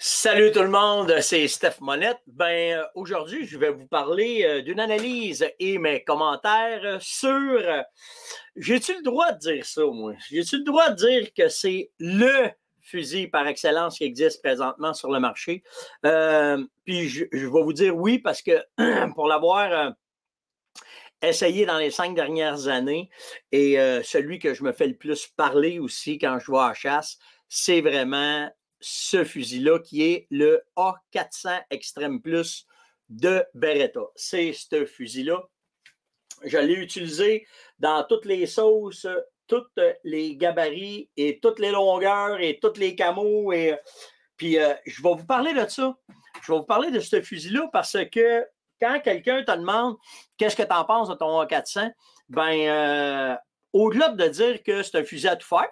Salut tout le monde, c'est Steph Monette. Ben, aujourd'hui, je vais vous parler euh, d'une analyse et mes commentaires sur. J'ai-tu le droit de dire ça, moi? J'ai-tu le droit de dire que c'est le fusil par excellence qui existe présentement sur le marché? Euh, puis je, vais vous dire oui parce que pour l'avoir euh, essayé dans les cinq dernières années et celui que je me fais le plus parler aussi quand je vais à chasse, c'est vraiment ce fusil-là, qui est le A400 Extreme Plus de Beretta. C'est ce fusil-là. Je l'ai utilisé dans toutes les sauces, toutes les gabarits et toutes les longueurs et tous les camos. Et... Puis euh, je vais vous parler de ça. Je vais vous parler de ce fusil-là parce que quand quelqu'un te demande qu'est-ce que tu en penses de ton A400, ben euh, au-delà de dire que c'est un fusil à tout faire,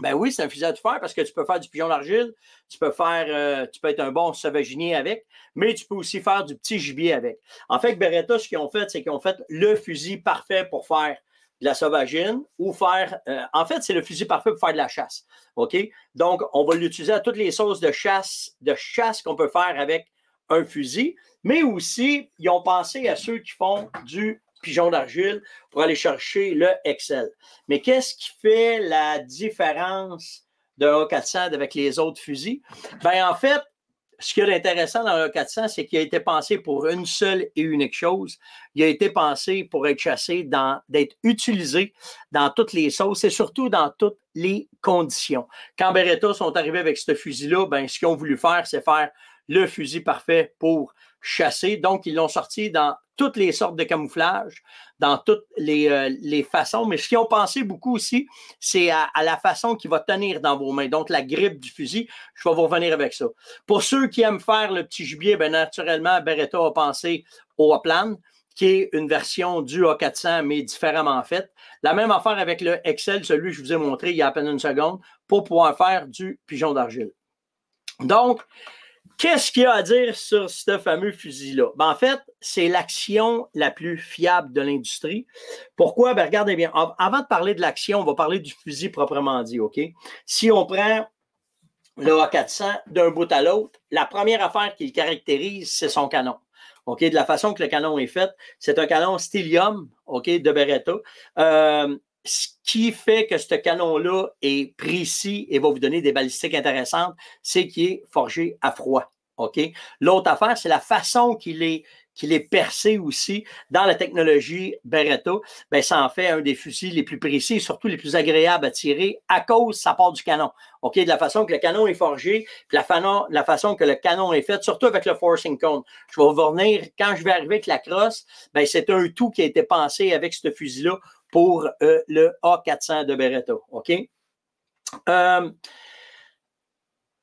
ben oui, c'est un fusil à tout faire parce que tu peux faire du pigeon d'argile, tu peux faire, euh, tu peux être un bon sauvaginier avec, mais tu peux aussi faire du petit gibier avec. En fait, Beretta, ce qu'ils ont fait, c'est qu'ils ont fait le fusil parfait pour faire de la sauvagine ou faire. Euh, en fait, c'est le fusil parfait pour faire de la chasse. OK? Donc, on va l'utiliser à toutes les sauces de chasse, de chasse qu'on peut faire avec un fusil, mais aussi, ils ont pensé à ceux qui font du pigeon d'argile pour aller chercher le Excel. Mais qu'est-ce qui fait la différence d'un A400 avec les autres fusils? Bien, en fait, ce qui est intéressant dans le 400, c'est qu'il a été pensé pour une seule et unique chose. Il a été pensé pour être chassé, d'être utilisé dans toutes les sauces et surtout dans toutes les conditions. Quand Beretta sont arrivés avec ce fusil-là, ben, ce qu'ils ont voulu faire, c'est faire le fusil parfait pour chassé Donc, ils l'ont sorti dans toutes les sortes de camouflages, dans toutes euh, les, façons. Mais ce qu'ils ont pensé beaucoup aussi, c'est à, la façon qui va tenir dans vos mains. Donc, la grippe du fusil, je vais vous revenir avec ça. Pour ceux qui aiment faire le petit gibier, bien naturellement, Beretta a pensé au Hoplan qui est une version du A400, mais différemment faite. La même affaire avec le Excel, celui que je vous ai montré il y a à peine une seconde, pour pouvoir faire du pigeon d'argile. Donc, Qu'est-ce qu'il y a à dire sur ce fameux fusil-là? Ben, en fait, c'est l'action la plus fiable de l'industrie. Pourquoi? Ben, regardez bien, avant de parler de l'action, on va parler du fusil proprement dit, OK? Si on prend le A400 d'un bout à l'autre, la première affaire qui le caractérise, c'est son canon. OK, de la façon que le canon est fait, c'est un canon stylium, OK, de Beretta. Euh, ce qui fait que ce canon-là est précis et va vous donner des balistiques intéressantes, c'est qu'il est forgé à froid. OK? L'autre affaire, c'est la façon qu'il est, qu'il est percé aussi dans la technologie Beretta. Ben, ça en fait un des fusils les plus précis et surtout les plus agréables à tirer à cause de sa part du canon. OK? De la façon que le canon est forgé, puis la, la façon que le canon est fait, surtout avec le forcing cone. Je vais revenir, quand je vais arriver avec la crosse, ben, c'est un tout qui a été pensé avec ce fusil-là pour euh, le A400 de Beretta. OK? Euh,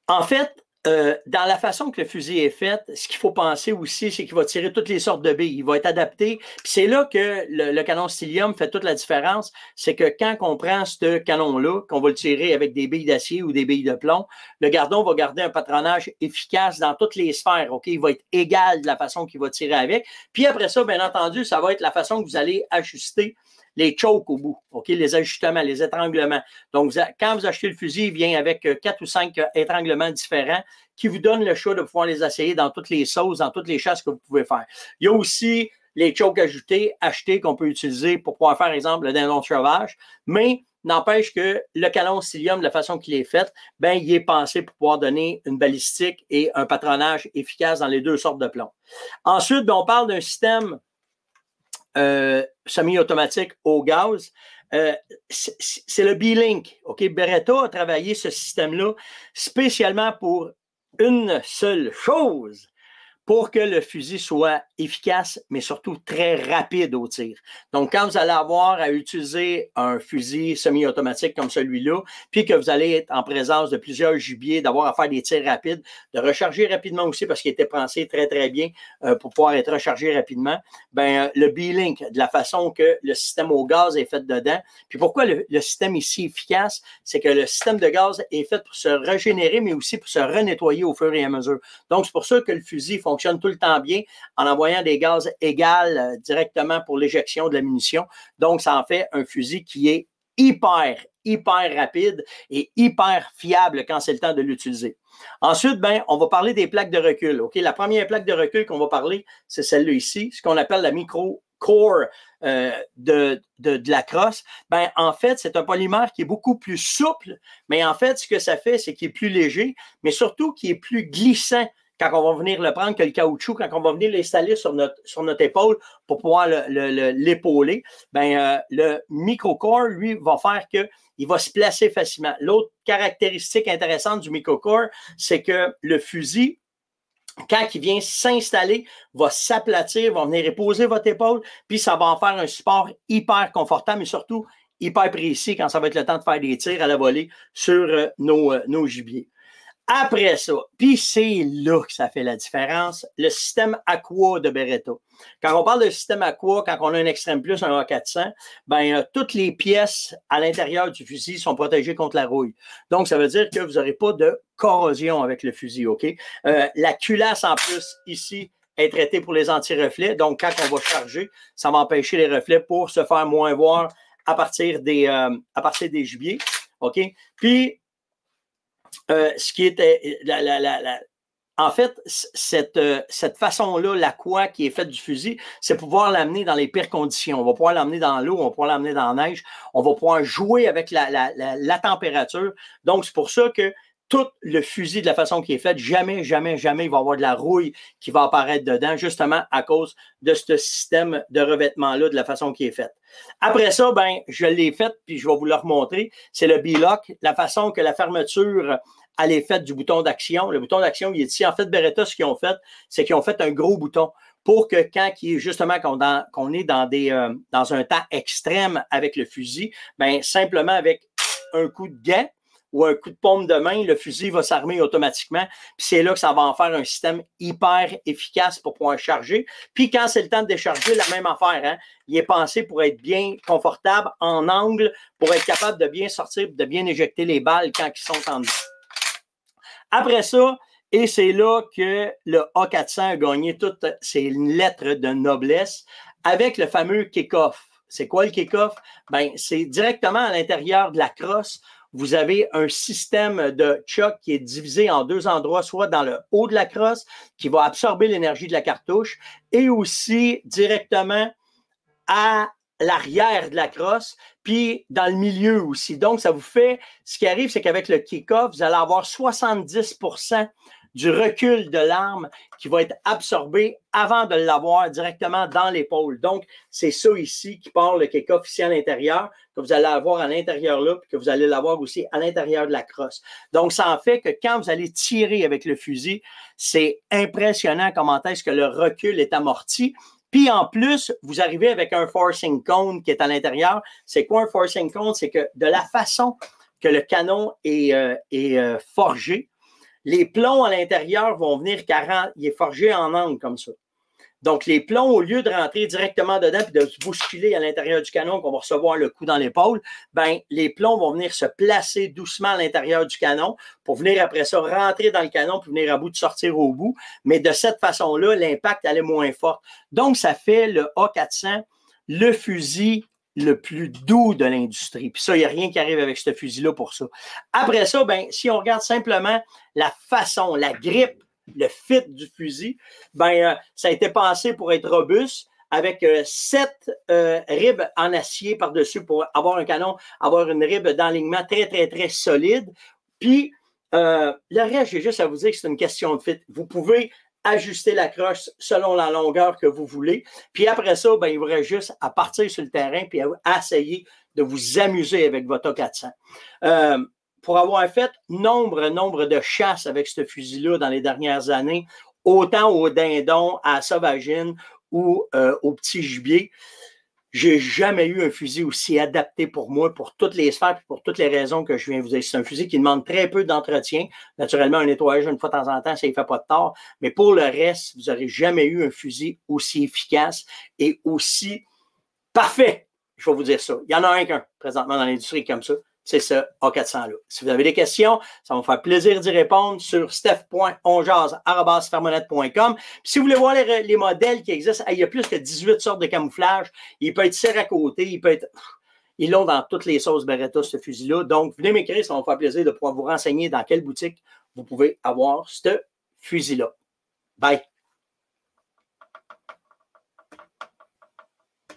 en fait, euh, dans la façon que le fusil est fait, ce qu'il faut penser aussi, c'est qu'il va tirer toutes les sortes de billes. Il va être adapté. Puis c'est là que le, canon stylium fait toute la différence. C'est que quand on prend ce canon-là, qu'on va le tirer avec des billes d'acier ou des billes de plomb, le gardon va garder un patronage efficace dans toutes les sphères. Ok, Il va être égal de la façon qu'il va tirer avec. Puis après ça, bien entendu, ça va être la façon que vous allez ajuster les chokes au bout, OK? Les ajustements, les étranglements. Donc, quand vous achetez le fusil, il vient avec euh, quatre ou cinq euh, étranglements différents qui vous donnent le choix de pouvoir les essayer dans toutes les sauces, dans toutes les chasses que vous pouvez faire. Il y a aussi les chokes ajoutés, achetés qu'on peut utiliser pour pouvoir faire, par exemple, le dindon de sauvage, mais N'empêche que le canon de la façon qu'il est fait, ben, il est pensé pour pouvoir donner une balistique et un patronage efficace dans les deux sortes de plombs. Ensuite, ben, on parle d'un système euh, semi-automatique au gaz. Euh, c'est le B-Link. OK? Beretta a travaillé ce système-là spécialement pour une seule chose, pour que le fusil soit efficace, mais surtout très rapide au tir. Donc, quand vous allez avoir à utiliser un fusil semi-automatique comme celui-là, puis que vous allez être en présence de plusieurs gibiers, d'avoir à faire des tirs rapides, de recharger rapidement aussi parce qu'il était pensé très, très bien euh, pour pouvoir être rechargé rapidement, ben, euh, le B-Link, de la façon que le système au gaz est fait dedans. Puis pourquoi le, le système ici efficace, c'est que le système de gaz est fait pour se régénérer, mais aussi pour se renettoyer au fur et à mesure. Donc, c'est pour ça que le fusil fonctionne fonctionne tout le temps bien en envoyant des gaz égales euh, directement pour l'éjection de la munition. Donc, ça en fait un fusil qui est hyper, hyper rapide et hyper fiable quand c'est le temps de l'utiliser. Ensuite, ben, on va parler des plaques de recul. La première plaque de recul qu'on va parler, c'est celle-là ici, ce qu'on appelle la micro core euh, de, la crosse, ben, en fait, c'est un polymère qui est beaucoup plus souple, mais en fait, ce que ça fait, c'est qu'il est plus léger, mais surtout qu'il est plus glissant quand on va venir le prendre, que le caoutchouc, quand on va venir l'installer sur notre, sur notre épaule pour pouvoir l'épauler, le, le, ben, euh, core lui, va faire qu'il va se placer facilement. L'autre caractéristique intéressante du microcore, c'est que le fusil, quand il vient s'installer, va s'aplatir, va venir reposer votre épaule, puis ça va en faire un support hyper confortable, et surtout hyper précis quand ça va être le temps de faire des tirs à la volée sur euh, nos, euh, nos gibiers. Après ça, puis c'est là que ça fait la différence, le système Aqua de Beretta. Quand on parle de système Aqua, quand on a un extrême Plus, un A400, ben, euh, toutes les pièces à l'intérieur du fusil sont protégées contre la rouille. Donc, ça veut dire que vous n'aurez pas de corrosion avec le fusil, OK? Euh, la culasse, en plus, ici, est traitée pour les anti-reflets. Donc, quand on va charger, ça va empêcher les reflets pour se faire moins voir à partir des, euh, à partir des gibiers. OK? Puis, euh, ce qui était. Euh, en fait, euh, cette, façon-là, la quoi qui est faite du fusil, c'est pouvoir l'amener dans les pires conditions. On va pouvoir l'amener dans l'eau, on va pouvoir l'amener dans la neige, on va pouvoir jouer avec la température. Donc, c'est pour ça que tout le fusil de la façon qui est faite, jamais, jamais, jamais il va y avoir de la rouille qui va apparaître dedans, justement à cause de ce système de revêtement-là, de la façon qui est faite. Après ça, ben, je l'ai fait, puis je vais vous le remontrer. C'est le B-Lock, la façon que la fermeture allait est faite du bouton d'action. Le bouton d'action, il est ici. En fait, Beretta, ce qu'ils ont fait, c'est qu'ils ont fait un gros bouton pour que quand qui est justement qu'on est dans des euh, dans un temps extrême avec le fusil, ben simplement avec un coup de gant, ou un coup de pomme de main, le fusil va s'armer automatiquement. Puis c'est là que ça va en faire un système hyper efficace pour pouvoir charger. Puis quand c'est le temps de décharger, la même affaire. Hein. Il est pensé pour être bien confortable en angle, pour être capable de bien sortir, de bien éjecter les balles quand ils sont en Après ça, et c'est là que le A400 a gagné toutes ses lettres de noblesse avec le fameux kick-off. C'est quoi le kick-off? Ben, c'est directement à l'intérieur de la crosse vous avez un système de choc qui est divisé en deux endroits, soit dans le haut de la crosse, qui va absorber l'énergie de la cartouche, et aussi directement à l'arrière de la crosse, puis dans le milieu aussi. Donc, ça vous fait, ce qui arrive, c'est qu'avec le kick-off, vous allez avoir 70 du recul de l'arme qui va être absorbé avant de l'avoir directement dans l'épaule. Donc, c'est ça ici qui parle, le kick officiel à l'intérieur, que vous allez avoir à l'intérieur là, puis que vous allez l'avoir aussi à l'intérieur de la crosse. Donc, ça en fait que quand vous allez tirer avec le fusil, c'est impressionnant comment est-ce que le recul est amorti. Puis en plus, vous arrivez avec un forcing cone qui est à l'intérieur. C'est quoi un forcing cone? C'est que de la façon que le canon est, euh, euh, forgé, les plombs à l'intérieur vont venir 40, il est forgé en angle comme ça. Donc, les plombs, au lieu de rentrer directement dedans et de se bousculer à l'intérieur du canon, qu'on va recevoir le coup dans l'épaule, ben, les plombs vont venir se placer doucement à l'intérieur du canon pour venir après ça rentrer dans le canon pour venir à bout de sortir au bout. Mais de cette façon-là, l'impact allait moins fort. Donc, ça fait le A400, le fusil le plus doux de l'industrie. Puis ça, il n'y a rien qui arrive avec ce fusil-là pour ça. Après ça, ben, si on regarde simplement la façon, la grippe, le fit du fusil, ben, euh, ça a été pensé pour être robuste avec euh, sept euh, ribes en acier par-dessus pour avoir un canon, avoir une ribe d'alignement très, très, très solide. Puis, le reste, j'ai juste à vous dire que c'est une question de fit. Vous pouvez ajuster la crosse selon la longueur que vous voulez. Puis après ça, ben, il vous reste juste à partir sur le terrain puis à essayer de vous amuser avec votre A400. Euh, pour avoir fait nombre, nombre de chasses avec ce fusil-là dans les dernières années, autant au dindon, à la sauvagine ou aux euh, au petit gibier, j'ai jamais eu un fusil aussi adapté pour moi, pour toutes les sphères, et pour toutes les raisons que je viens vous dire. C'est un fusil qui demande très peu d'entretien. Naturellement, un nettoyage une fois de temps en temps, ça ne fait pas de tort. Mais pour le reste, vous n'aurez jamais eu un fusil aussi efficace et aussi parfait. Je vais vous dire ça. Il y en a un qu'un présentement dans l'industrie comme ça c'est ce A400-là. Si vous avez des questions, ça va me faire plaisir d'y répondre sur steph.onjaz.com. Si vous voulez voir les, modèles qui existent, il y a plus que 18 sortes de camouflage. Il peut être serré à côté, il peut être... Ils l'ont dans toutes les sauces Beretta, ce fusil-là. Donc, venez m'écrire, ça va me faire plaisir de pouvoir vous renseigner dans quelle boutique vous pouvez avoir ce fusil-là. Bye!